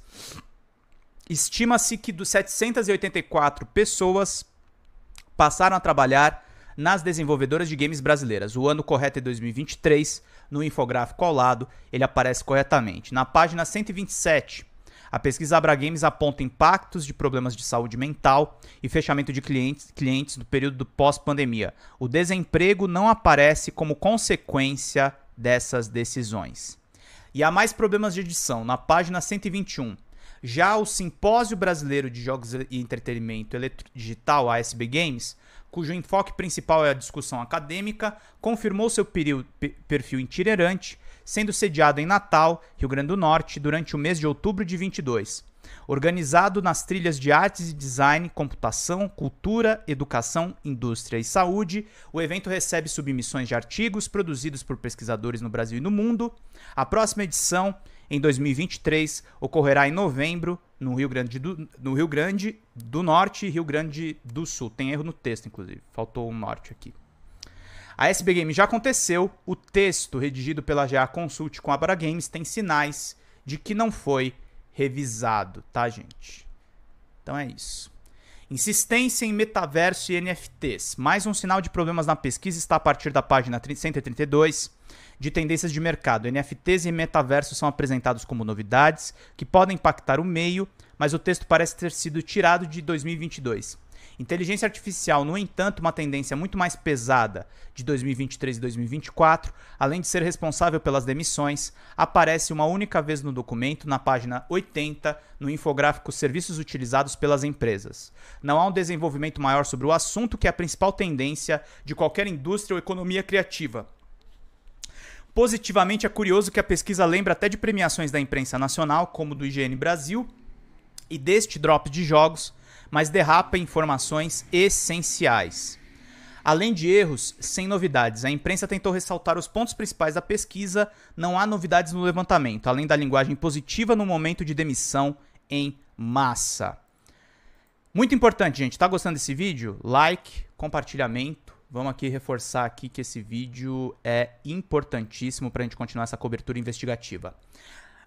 Estima-se que dos 784 pessoas passaram a trabalhar nas desenvolvedoras de games brasileiras. O ano correto é 2023, no infográfico ao lado, ele aparece corretamente. Na página 127, a pesquisa Abra Games aponta impactos de problemas de saúde mental e fechamento de clientes, clientes do período pós-pandemia. O desemprego não aparece como consequência dessas decisões. E há mais problemas de edição. Na página 121, já o Simpósio Brasileiro de Jogos e Entretenimento Digital, ASB Games, cujo enfoque principal é a discussão acadêmica, confirmou seu perfil itinerante, sendo sediado em Natal, Rio Grande do Norte, durante o mês de outubro de 22. Organizado nas trilhas de artes e design, computação, cultura, educação, indústria e saúde, o evento recebe submissões de artigos produzidos por pesquisadores no Brasil e no mundo. A próxima edição em 2023, ocorrerá em novembro, no Rio Grande do, no Rio Grande do Norte e Rio Grande do Sul. Tem erro no texto, inclusive. Faltou um norte aqui. A SB Games já aconteceu, o texto redigido pela GA Consult com a Bara Games tem sinais de que não foi revisado, tá, gente? Então é isso. Insistência em metaverso e NFTs. Mais um sinal de problemas na pesquisa está a partir da página 132 de tendências de mercado. NFTs e metaverso são apresentados como novidades que podem impactar o meio, mas o texto parece ter sido tirado de 2022. Inteligência artificial, no entanto, uma tendência muito mais pesada de 2023 e 2024, além de ser responsável pelas demissões, aparece uma única vez no documento, na página 80, no infográfico Serviços Utilizados pelas Empresas. Não há um desenvolvimento maior sobre o assunto, que é a principal tendência de qualquer indústria ou economia criativa. Positivamente, é curioso que a pesquisa lembra até de premiações da imprensa nacional, como do IGN Brasil, e deste drop de jogos, mas derrapa informações essenciais. Além de erros, sem novidades. A imprensa tentou ressaltar os pontos principais da pesquisa, não há novidades no levantamento, além da linguagem positiva no momento de demissão em massa. Muito importante, gente. Tá gostando desse vídeo? Like, compartilhamento. Vamos aqui reforçar aqui que esse vídeo é importantíssimo para a gente continuar essa cobertura investigativa.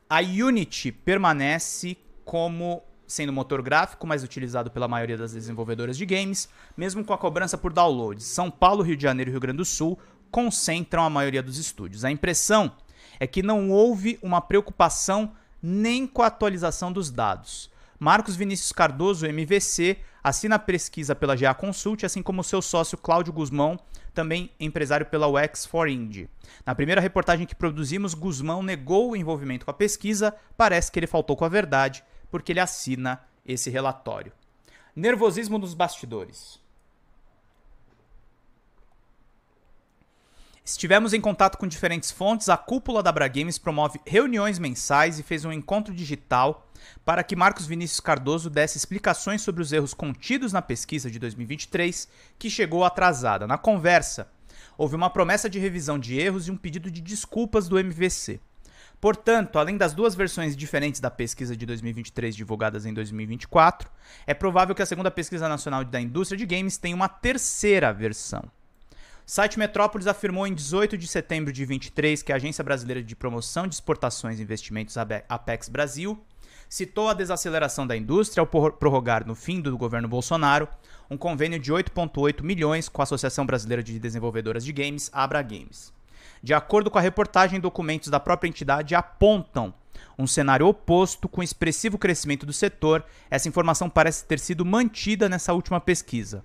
A Unity permanece como sendo motor gráfico mais utilizado pela maioria das desenvolvedoras de games, mesmo com a cobrança por downloads. São Paulo, Rio de Janeiro e Rio Grande do Sul concentram a maioria dos estúdios. A impressão é que não houve uma preocupação nem com a atualização dos dados. Marcos Vinícius Cardoso, MVC, assina a pesquisa pela GA Consult, assim como seu sócio Cláudio Guzmão, também empresário pela UX for Indie. Na primeira reportagem que produzimos, Guzmão negou o envolvimento com a pesquisa, parece que ele faltou com a verdade, porque ele assina esse relatório. Nervosismo nos bastidores. Estivemos em contato com diferentes fontes. A cúpula da Bragames promove reuniões mensais e fez um encontro digital para que Marcos Vinícius Cardoso desse explicações sobre os erros contidos na pesquisa de 2023, que chegou atrasada. Na conversa, houve uma promessa de revisão de erros e um pedido de desculpas do MVC. Portanto, além das duas versões diferentes da pesquisa de 2023 divulgadas em 2024, é provável que a segunda pesquisa nacional da indústria de games tenha uma terceira versão. O site Metrópolis afirmou em 18 de setembro de 23 que a Agência Brasileira de Promoção de Exportações e Investimentos Apex Brasil citou a desaceleração da indústria ao prorrogar no fim do governo Bolsonaro um convênio de 8.8 milhões com a Associação Brasileira de Desenvolvedoras de Games, Abra Games. De acordo com a reportagem, documentos da própria entidade apontam um cenário oposto com expressivo crescimento do setor. Essa informação parece ter sido mantida nessa última pesquisa.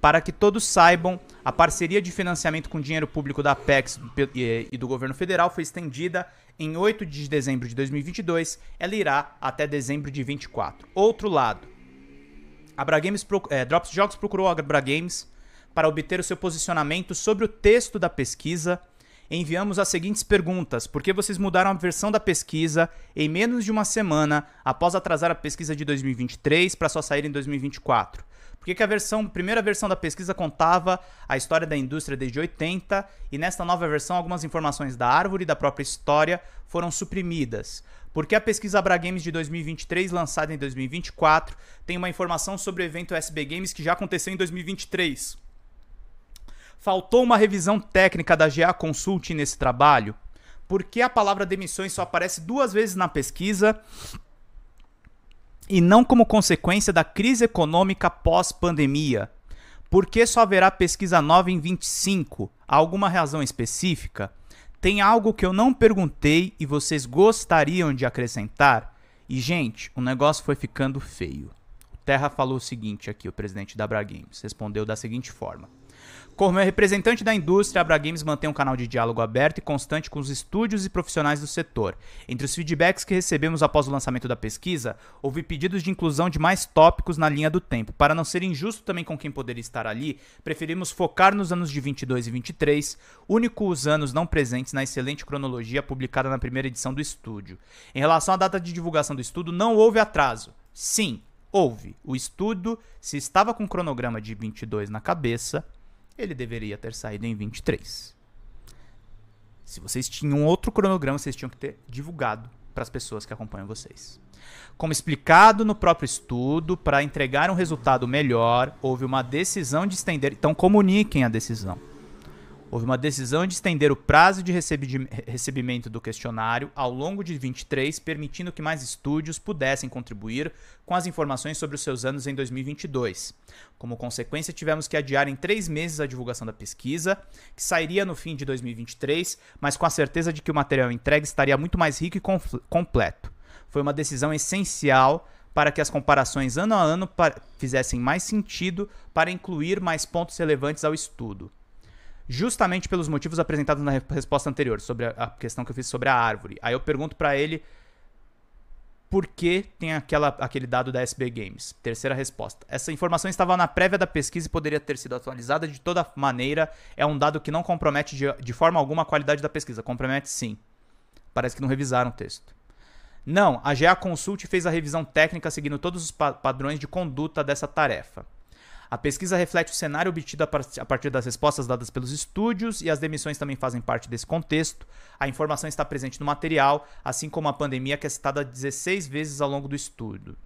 Para que todos saibam, a parceria de financiamento com dinheiro público da Apex e do governo federal foi estendida em 8 de dezembro de 2022. Ela irá até dezembro de 24. Outro lado, a Bragames é, eh, Drops Jogos procurou a Bragames para obter o seu posicionamento sobre o texto da pesquisa enviamos as seguintes perguntas: Por que vocês mudaram a versão da pesquisa em menos de uma semana após atrasar a pesquisa de 2023 para só sair em 2024? Por que, que a versão, primeira versão da pesquisa contava a história da indústria desde 80 e nesta nova versão algumas informações da árvore e da própria história foram suprimidas? Por que a pesquisa Abra Games de 2023, lançada em 2024, tem uma informação sobre o evento SB Games que já aconteceu em 2023. Faltou uma revisão técnica da GA Consult nesse trabalho? Por que a palavra demissões só aparece duas vezes na pesquisa e não como consequência da crise econômica pós-pandemia? Por que só haverá pesquisa nova em 25? Há alguma razão específica? Tem algo que eu não perguntei e vocês gostariam de acrescentar? E, gente, o negócio foi ficando feio. O Terra falou o seguinte aqui, o presidente da Bra respondeu da seguinte forma. Como é representante da indústria, a Abra Games mantém um canal de diálogo aberto e constante com os estúdios e profissionais do setor. Entre os feedbacks que recebemos após o lançamento da pesquisa, houve pedidos de inclusão de mais tópicos na linha do tempo. Para não ser injusto também com quem poderia estar ali, preferimos focar nos anos de 22 e 23, únicos anos não presentes na excelente cronologia publicada na primeira edição do estúdio. Em relação à data de divulgação do estudo, não houve atraso. Sim, houve. O estudo, se estava com o cronograma de 22 na cabeça, ele deveria ter saído em 23. Se vocês tinham outro cronograma, vocês tinham que ter divulgado para as pessoas que acompanham vocês. Como explicado no próprio estudo, para entregar um resultado melhor, houve uma decisão de estender. Então, comuniquem a decisão. Houve uma decisão de estender o prazo de recebimento do questionário ao longo de 23, permitindo que mais estúdios pudessem contribuir com as informações sobre os seus anos em 2022. Como consequência, tivemos que adiar em três meses a divulgação da pesquisa, que sairia no fim de 2023, mas com a certeza de que o material entregue estaria muito mais rico e completo. Foi uma decisão essencial para que as comparações ano a ano fizessem mais sentido para incluir mais pontos relevantes ao estudo justamente pelos motivos apresentados na resposta anterior, sobre a questão que eu fiz sobre a árvore. Aí eu pergunto para ele por que tem aquela, aquele dado da SB Games. Terceira resposta. Essa informação estava na prévia da pesquisa e poderia ter sido atualizada de toda maneira. É um dado que não compromete de, de forma alguma a qualidade da pesquisa. Compromete sim. Parece que não revisaram o texto. Não, a GA Consult fez a revisão técnica seguindo todos os pa padrões de conduta dessa tarefa. A pesquisa reflete o cenário obtido a partir das respostas dadas pelos estúdios e as demissões também fazem parte desse contexto. A informação está presente no material, assim como a pandemia que é citada 16 vezes ao longo do estudo.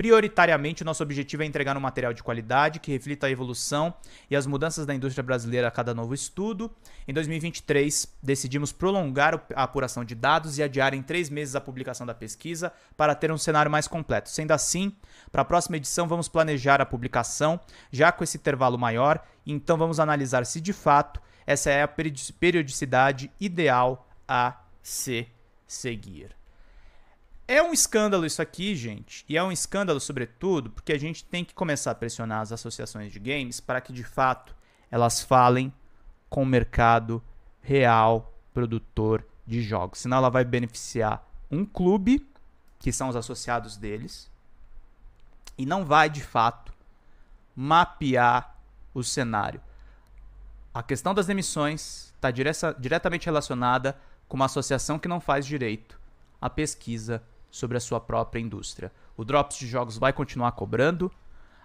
Prioritariamente, o nosso objetivo é entregar um material de qualidade que reflita a evolução e as mudanças da indústria brasileira a cada novo estudo. Em 2023, decidimos prolongar a apuração de dados e adiar em três meses a publicação da pesquisa para ter um cenário mais completo. Sendo assim, para a próxima edição, vamos planejar a publicação já com esse intervalo maior, e então vamos analisar se de fato essa é a periodicidade ideal a se seguir. É um escândalo isso aqui, gente. E é um escândalo, sobretudo, porque a gente tem que começar a pressionar as associações de games para que, de fato, elas falem com o mercado real produtor de jogos. Senão, ela vai beneficiar um clube, que são os associados deles, e não vai, de fato, mapear o cenário. A questão das demissões está diretamente relacionada com uma associação que não faz direito à pesquisa sobre a sua própria indústria. O Drops de Jogos vai continuar cobrando,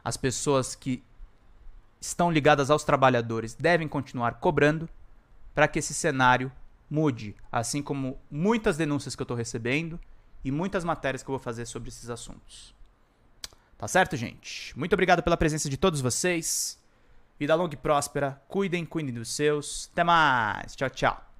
as pessoas que estão ligadas aos trabalhadores devem continuar cobrando para que esse cenário mude, assim como muitas denúncias que eu estou recebendo e muitas matérias que eu vou fazer sobre esses assuntos. Tá certo, gente? Muito obrigado pela presença de todos vocês. Vida longa e próspera. Cuidem, cuidem dos seus. Até mais. Tchau, tchau.